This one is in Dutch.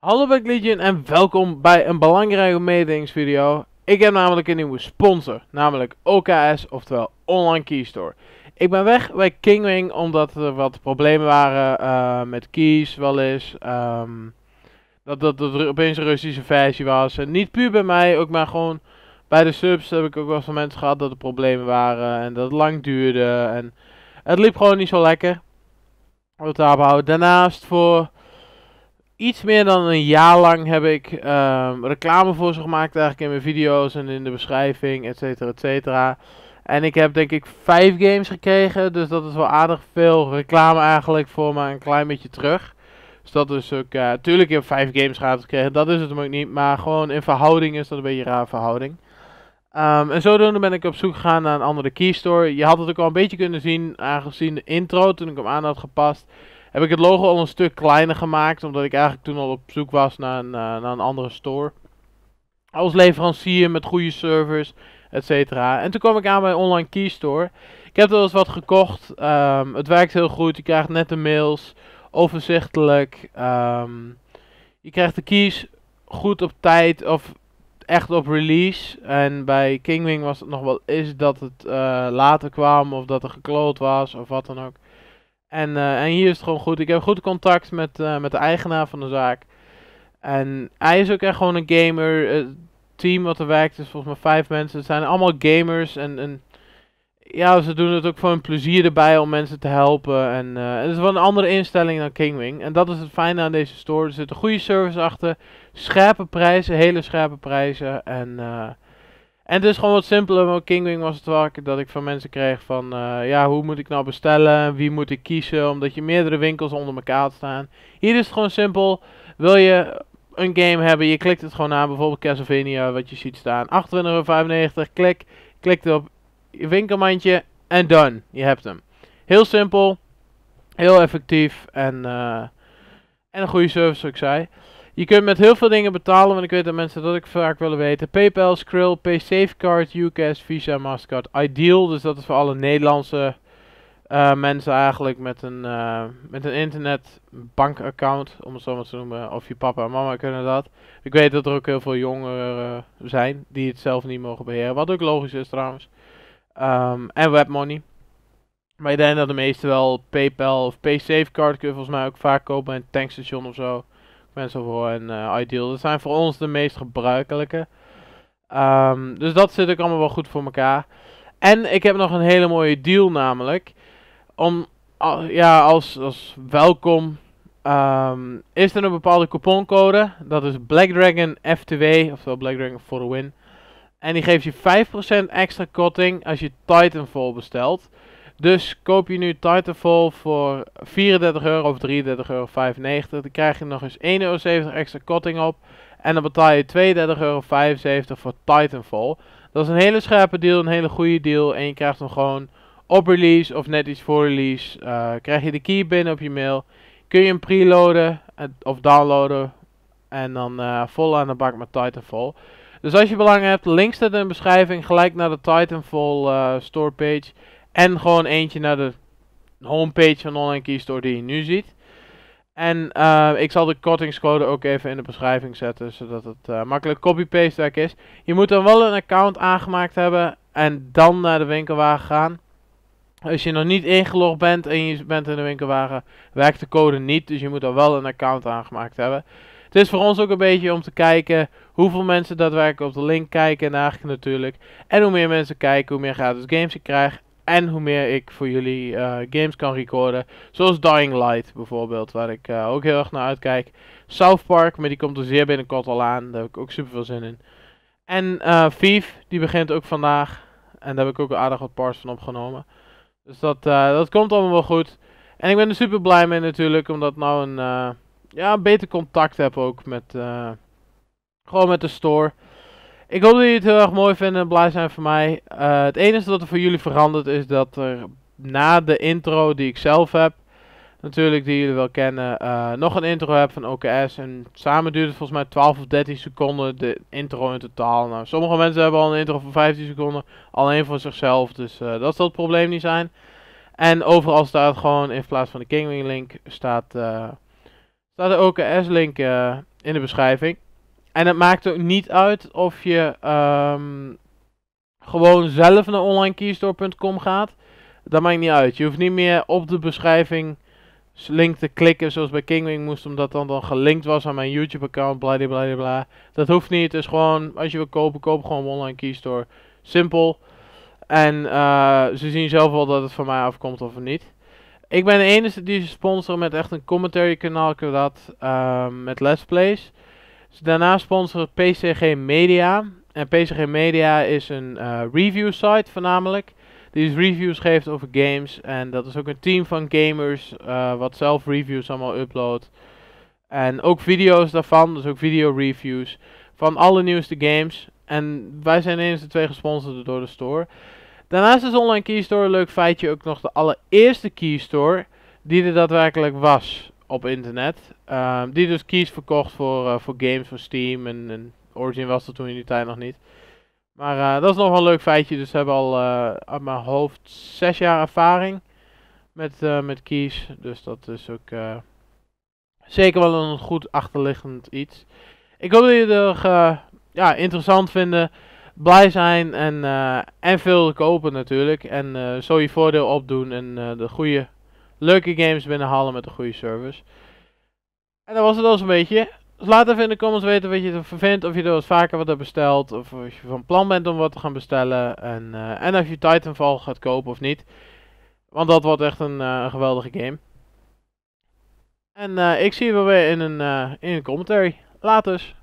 Hallo Back Legion en welkom bij een belangrijke mededingsvideo. Ik heb namelijk een nieuwe sponsor, namelijk OKS, oftewel Online Keystore. Ik ben weg bij Kingwing omdat er wat problemen waren eh, met keys wel eens. Ehm, dat, dat, opeens een Russische versie was. En niet puur bij mij, ook maar gewoon bij de subs heb ik ook wel eens van mensen gehad dat er problemen waren. En dat het lang duurde en het liep gewoon niet zo lekker. Wat daarop houden. Daarnaast voor iets meer dan een jaar lang heb ik ehm, reclame voor ze gemaakt eigenlijk in mijn video's en in de beschrijving, et cetera, et cetera. En ik heb denk ik vijf games gekregen, dus dat is wel aardig veel reclame eigenlijk voor me een klein beetje terug. Dus dat is ook, uh, tuurlijk ik vijf games gratis gekregen, dat is het ook niet, maar gewoon in verhouding is dat een beetje een raar verhouding. Um, en zodoende ben ik op zoek gegaan naar een andere keystore. Je had het ook al een beetje kunnen zien, aangezien de intro toen ik hem aan had gepast heb ik het logo al een stuk kleiner gemaakt. Omdat ik eigenlijk toen al op zoek was naar een, naar een andere store. Als leverancier met goede servers, et cetera. En toen kwam ik aan bij Online Key Store. Ik heb wel eens wat gekocht. Ehm, het werkt heel goed. Je krijgt net de mails. Overzichtelijk. Ehm, je krijgt de keys goed op tijd of echt op release. En bij Kingwing was het nog wel eens dat het eh, later kwam of dat er gekloot was of wat dan ook. En, eh, en hier is het gewoon goed. Ik heb goed contact met, eh, met de eigenaar van de zaak. En hij is ook echt gewoon een gamer. Het team wat er werkt is volgens mij vijf mensen. Het zijn allemaal gamers. En, ja, ze doen het ook voor hun plezier erbij om mensen te helpen. En uh, het is wel een andere instelling dan Kingwing. En dat is het fijne aan deze store. Er zit een goede service achter. Scherpe prijzen, hele scherpe prijzen. En en het is gewoon wat simpeler, Want Kingwing was het wel. dat ik van mensen kreeg van, eh, ja, hoe moet ik nou bestellen? Wie moet ik kiezen? Omdat je meerdere winkels onder elkaar staan. Hier is het gewoon simpel. Wil je een game hebben, je klikt het gewoon aan, bijvoorbeeld Castlevania, wat je ziet staan. 28,95, klik, klikt op je winkelmandje en done. Je hebt hem. Heel simpel, heel effectief en, eh, en een goede service, zoals ik zei. Je kunt met heel veel dingen betalen, want ik weet dat mensen dat ik vaak willen weten. PayPal, Skrill, PaySafeCard, UCash, Visa, Mastercard, Ideal. Dus dat is voor alle Nederlandse eh, mensen eigenlijk met een, eh, met een internetbankaccount, om het zo maar te noemen. Of je papa en mama kunnen dat. Ik weet dat er ook heel veel jongeren zijn die het zelf niet mogen beheren. Wat ook logisch is trouwens. Ehm, en webmoney. Maar ik denk dat de meeste wel PayPal of PaySafeCard kun je volgens mij ook vaak kopen bij een tankstation of zo mensen voor een eh, ideal. Dat zijn voor ons de meest gebruikelijke. Ehm, dus dat zit ook allemaal wel goed voor elkaar. En ik heb nog een hele mooie deal namelijk. Om, ja, als, als welkom ehm, is er een bepaalde couponcode. Dat is Dragon FTW, oftewel Dragon for the win. En die geeft je 5% extra korting als je Titanfall bestelt. Dus koop je nu Titanfall voor 34 euro of 33,95 euro. Dan krijg je nog eens 1,70 euro extra korting op. En dan betaal je 32,75 euro voor Titanfall. Dat is een hele scherpe deal, een hele goede deal. En je krijgt hem gewoon op release of net iets voor release. Eh, krijg je de key binnen op je mail. Kun je hem preloaden of downloaden. En dan eh, vol aan de bak met Titanfall. Dus als je belang hebt, link staat in de beschrijving. Gelijk naar de Titanfall eh, store page. En gewoon eentje naar de homepage van Online door die je nu ziet. En eh, ik zal de kortingscode ook even in de beschrijving zetten, zodat het eh, makkelijk copy-paste werk is. Je moet dan wel een account aangemaakt hebben en dan naar de winkelwagen gaan. Als je nog niet ingelogd bent en je bent in de winkelwagen, werkt de code niet. Dus je moet dan wel een account aangemaakt hebben. Het is voor ons ook een beetje om te kijken hoeveel mensen daadwerkelijk op de link kijken en eigenlijk natuurlijk. En hoe meer mensen kijken, hoe meer gratis games je krijgt en hoe meer ik voor jullie eh, games kan recorden. Zoals Dying Light bijvoorbeeld, waar ik eh, ook heel erg naar uitkijk. South Park, maar die komt er zeer binnenkort al aan. Daar heb ik ook super veel zin in. En uh, die begint ook vandaag. En daar heb ik ook aardig wat parts van opgenomen. Dus dat, dat komt allemaal wel goed. En ik ben er super blij mee natuurlijk, omdat nou een, ja, een beter contact heb ook met, gewoon met de store. Ik hoop dat jullie het heel erg mooi vinden en blij zijn voor mij. Eh, het enige wat er voor jullie verandert is dat er na de intro die ik zelf heb, natuurlijk die jullie wel kennen, eh, nog een intro heb van OKS. En samen duurt het volgens mij 12 of 13 seconden de intro in totaal. Nou, sommige mensen hebben al een intro van 15 seconden, alleen voor zichzelf. Dus eh, dat zal het probleem niet zijn. En overal staat gewoon in plaats van de Kingwing link staat, staat de OKS link in de beschrijving. En het maakt ook niet uit of je ehm, gewoon zelf naar onlinekeystore.com gaat. Dat maakt niet uit. Je hoeft niet meer op de beschrijving link te klikken zoals bij Kingwing moest. Omdat dan, dan gelinkt was aan mijn YouTube account. Bladibladibla. Bla. Dat hoeft niet. Het is gewoon als je wil kopen, koop gewoon online Simpel. En eh, ze zien zelf wel dat het van mij afkomt of niet. Ik ben de enige die ze sponsoren met echt een commentary kanaal. Ik dat ehm, met Let's Plays. Dus daarna sponsort PCG Media. En PCG Media is een eh, review site voornamelijk. Die dus reviews geeft over games. En dat is ook een team van gamers eh, wat zelf reviews allemaal uploadt. En ook video's daarvan, dus ook video reviews van alle nieuwste games. En wij zijn eens de twee gesponsord door de store. Daarnaast is Online Keystore, leuk feitje, ook nog de allereerste Keystore die er daadwerkelijk was op internet. Um, die dus keys verkocht voor, eh, voor games van Steam. En, en, Origin was er toen in die tijd nog niet. Maar eh, dat is nog wel een leuk feitje. Dus we hebben al eh, uit mijn hoofd zes jaar ervaring met, met keys. Dus dat is ook zeker wel een goed achterliggend iets. Ik hoop dat jullie het ja, interessant vinden. Blij zijn en, en veel kopen natuurlijk. En zo je voordeel opdoen en de goede leuke games binnenhalen met een goede service. En dat was het al een beetje. Dus laat even in de comments weten wat je ervan vindt. Of je er wat vaker wat hebt besteld. Of als je van plan bent om wat te gaan bestellen. En, eh, en of je Titanfall gaat kopen of niet. Want dat wordt echt een eh, geweldige game. En eh, ik zie je wel weer in een, in een commentary. Later.